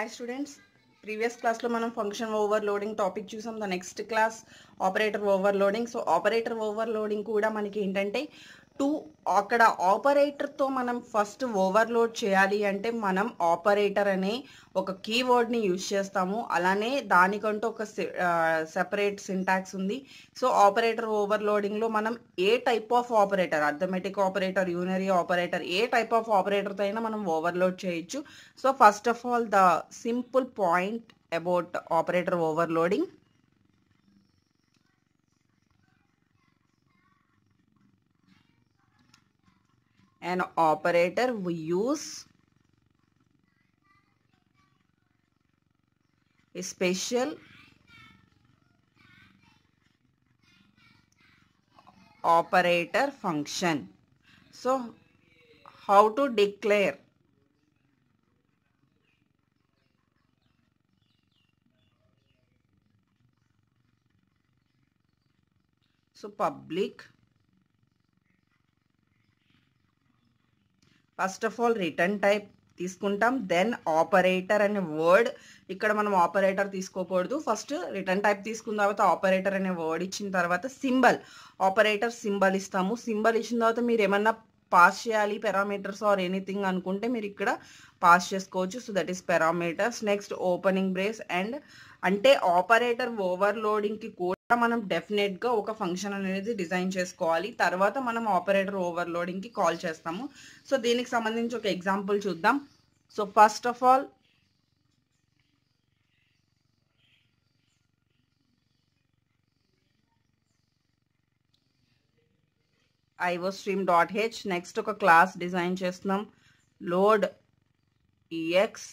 Hi students previous క్లాస్లో మనం function overloading topic చూసాం the next class operator overloading so operator overloading కూడా మనకి ఏంటంటే టూ అక్కడ ఆపరేటర్తో మనం ఫస్ట్ ఓవర్లోడ్ చేయాలి అంటే మనం ఆపరేటర్ అనే ఒక కీవర్డ్ని యూజ్ చేస్తాము అలానే దానికంటూ ఒక సెపరేట్ సింటాక్స్ ఉంది సో ఆపరేటర్ ఓవర్లోడింగ్లో మనం ఏ type of operator arithmetic operator unary operator ఏ టైప్ ఆఫ్ ఆపరేటర్తో అయినా మనం ఓవర్లోడ్ చేయొచ్చు so first of all the simple point about operator overloading an operator we use special operator function. So how to declare so public first of all return type తీసుకుంటాం then operator అనే word ఇక్కడ మనం operator తీసుకోకూడదు first return type తీసుకున్న తర్వాత operator అనే word ఇచ్చిన తర్వాత సింబల్ ఆపరేటర్ సింబల్ ఇస్తాము సింబల్ ఇచ్చిన తర్వాత మీరు ఏమన్నా పాస్ చేయాలి పెరామీటర్స్ ఆర్ ఎనీథింగ్ అనుకుంటే మీరు ఇక్కడ పాస్ చేసుకోవచ్చు so that is parameters next opening brace and అంటే ఆపరేటర్ ఓవర్లోడింగ్కి కూడా మనం డెఫినెట్గా ఒక ఫంక్షన్ అనేది డిజైన్ చేసుకోవాలి తర్వాత మనం ఆపరేటర్ కి కాల్ చేస్తాము సో దీనికి సంబంధించి ఒక ఎగ్జాంపుల్ చూద్దాం so first of all IO stream dot h next ఒక క్లాస్ డిజైన్ చేస్తున్నాం లోడ్ ఈఎక్స్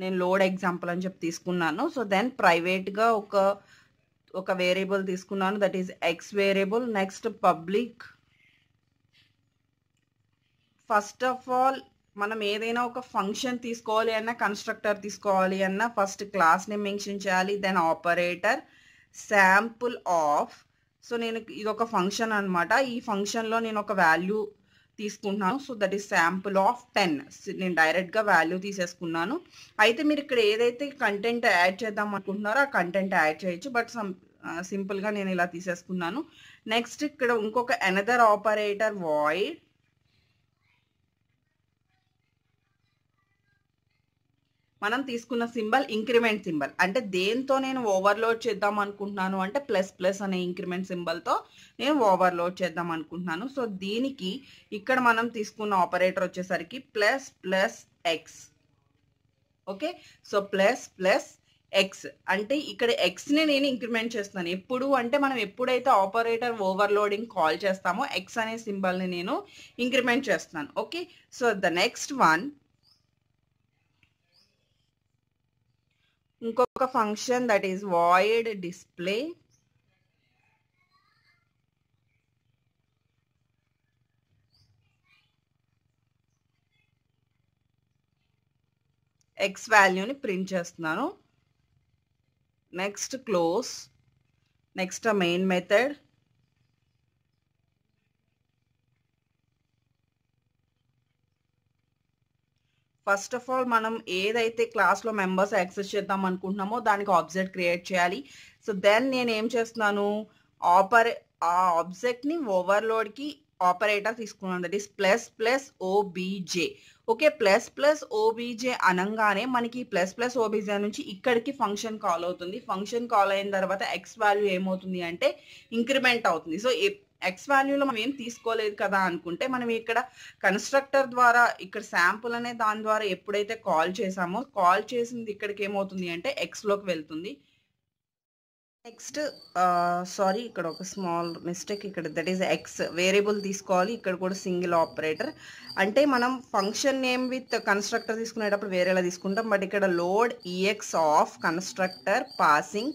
నేను లోడ్ ఎగ్జాంపుల్ అని చెప్పి తీసుకున్నాను సో దెన్ ప్రైవేట్గా ఒక ఒక వేరియబుల్ తీసుకున్నాను that is X variable next public first of all మనం ఏదైనా ఒక ఫంక్షన్ తీసుకోవాలి అన్నా కన్స్ట్రక్టర్ తీసుకోవాలి అన్నా ఫస్ట్ క్లాస్ని మెన్షన్ చేయాలి then operator sample of so నేను ఇది ఒక ఫంక్షన్ అనమాట ఈ ఫంక్షన్లో నేను ఒక వాల్యూ తీసుకుంటున్నాను so that is sample of ten నేను డైరెక్ట్గా వాల్యూ తీసేసుకున్నాను అయితే మీరు ఇక్కడ ఏదైతే కంటెంట్ యాడ్ చేద్దాం అనుకుంటున్నారో ఆ కంటెంట్ యాడ్ చేయొచ్చు బట్ సమ్ సింపుల్గా నేను ఇలా తీసేసుకున్నాను నెక్స్ట్ ఇక్కడ ఇంకొక ఎనదర్ ఆపరేటర్ వాయిడ్ మనం తీసుకున్న సింబల్ ఇంక్రిమెంట్ సింబల్ అంటే దేంతో నేను ఓవర్లోడ్ చేద్దాం అనుకుంటున్నాను అంటే ప్లస్ ప్లస్ అనే ఇంక్రిమెంట్ సింబల్తో నేను ఓవర్లోడ్ చేద్దాం అనుకుంటున్నాను సో దీనికి ఇక్కడ మనం తీసుకున్న ఆపరేటర్ వచ్చేసరికి plus plus X okay so plus plus X అంటే ఇక్కడ ఎక్స్ని నేను ఇంక్రిమెంట్ చేస్తున్నాను ఎప్పుడు అంటే మనం ఎప్పుడైతే ఆపరేటర్ ఓవర్లోడింగ్ కాల్ చేస్తామో ఎక్స్ అనే సింబల్ని నేను ఇంక్రిమెంట్ చేస్తున్నాను okay so the next one ఇంకొక function that is void display X వాల్యూని ప్రింట్ చేస్తున్నాను next close next main main method first of all మనం ఏదైతే క్లాస్లో మెంబర్స్ యాక్సెస్ చేద్దాం అనుకుంటున్నామో దానికి ఆబ్జెక్ట్ క్రియేట్ చేయాలి సో దెన్ నేను ఏం చేస్తున్నాను ఆపర్ ఆ ఆబ్జెక్ట్ని ఓవర్లోడ్కి ఆపరేటర్ తీసుకున్నాం that is plus plus OBJ okay plus plus OBJ అనగానే మనకి ప్లస్ ప్లస్ ఓబీజే నుంచి ఇక్కడికి ఫంక్షన్ కాల్ అవుతుంది ఫంక్షన్ కాల్ అయిన తర్వాత ఎక్స్ వాల్యూ ఏమవుతుంది అంటే ఇంక్రిమెంట్ అవుతుంది సో ఎక్స్ వాల్యూలో మనం ఏం తీసుకోలేదు కదా అనుకుంటే మనం ఇక్కడ కన్స్ట్రక్టర్ ద్వారా ఇక్కడ శాంపుల్ అనే దాని ద్వారా ఎప్పుడైతే కాల్ చేసామో కాల్ చేసింది ఇక్కడికి ఏమవుతుంది అంటే ఎక్స్లోకి వెళ్తుంది నెక్స్ట్ సారీ ఇక్కడ ఒక స్మాల్ మిస్టేక్ ఇక్కడ దట్ ఈస్ ఎక్స్ వేరియబుల్ తీసుకోవాలి ఇక్కడ కూడా సింగిల్ ఆపరేటర్ అంటే మనం ఫంక్షన్ నేమ్ విత్ కన్స్ట్రక్టర్ తీసుకునేటప్పుడు వేరేలా తీసుకుంటాం బట్ ఇక్కడ లోడ్ ఈఎక్స్ e ఆఫ్ constructor passing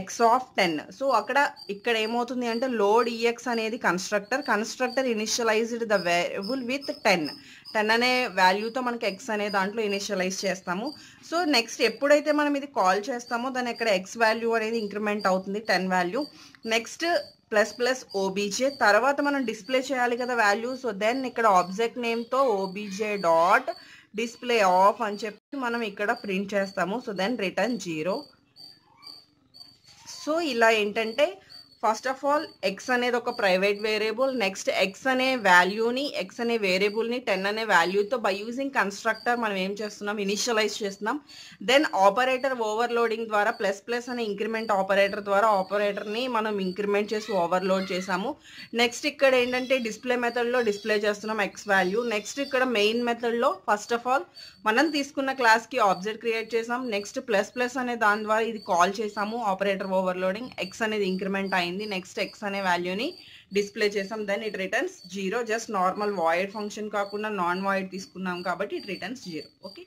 X of ten so అక్కడ ఇక్కడ ఏమవుతుంది అంటే లోడ్ ఈఎక్స్ e అనేది constructor constructor initialized the variable with ten ten అనే వాల్యూతో మనకి ఎక్స్ అనే దాంట్లో ఇనిషియలైజ్ చేస్తాము సో నెక్స్ట్ ఎప్పుడైతే మనం ఇది కాల్ చేస్తామో దాని ఇక్కడ ఎక్స్ వాల్యూ అనేది ఇంక్రిమెంట్ అవుతుంది ten value next plus plus OBJ తర్వాత మనం డిస్ప్లే చేయాలి కదా వాల్యూ సో దెన్ ఇక్కడ ఆబ్జెక్ట్ నేమ్తో ఓబీజే డాట్ డిస్ప్లే ఆఫ్ అని చెప్పి మనం ఇక్కడ ప్రింట్ చేస్తాము so then return zero so ఇలా ఏంటంటే ఫస్ట్ ఆఫ్ ఆల్ ఎక్స్ అనేది ఒక ప్రైవేట్ వేరియబుల్ నెక్స్ట్ ఎక్స్ అనే వాల్యూని ఎక్స్ అనే వేరియబుల్ని టెన్ అనే వాల్యూతో బై యూజింగ్ కన్స్ట్రక్టర్ మనం ఏం చేస్తున్నాం ఇనిషియలైజ్ చేస్తున్నాం దెన్ ఆపరేటర్ ఓవర్లోడింగ్ ద్వారా ప్లస్ ప్లస్ అనే ఇంక్రిమెంట్ ఆపరేటర్ ద్వారా ఆపరేటర్ని మనం ఇంక్రిమెంట్ చేసి ఓవర్లోడ్ చేసాము నెక్స్ట్ ఇక్కడ ఏంటంటే డిస్ప్లే మెథడ్లో డిస్ప్లే చేస్తున్నాం ఎక్స్ వాల్యూ నెక్స్ట్ ఇక్కడ మెయిన్ మెథడ్లో ఫస్ట్ ఆఫ్ ఆల్ మనం తీసుకున్న క్లాస్కి ఆబ్జెక్ట్ క్రియేట్ చేసాం నెక్స్ట్ ప్లస్ ప్లస్ అనే దాని ద్వారా ఇది కాల్ చేసాము ఆపరేటర్ ఓవర్లోడింగ్ ఎక్స్ అనేది ఇంక్రిమెంట్ అయింది అయింది నెక్స్ట్ ఎక్స్ అనే వాల్యూని డిస్ప్లే చేసాం then it returns zero just normal void function కాకుండా నాన్ వాయిడ్ తీసుకున్నాం కాబట్టి ఇట్ రిటర్న్స్ జీరో ఓకే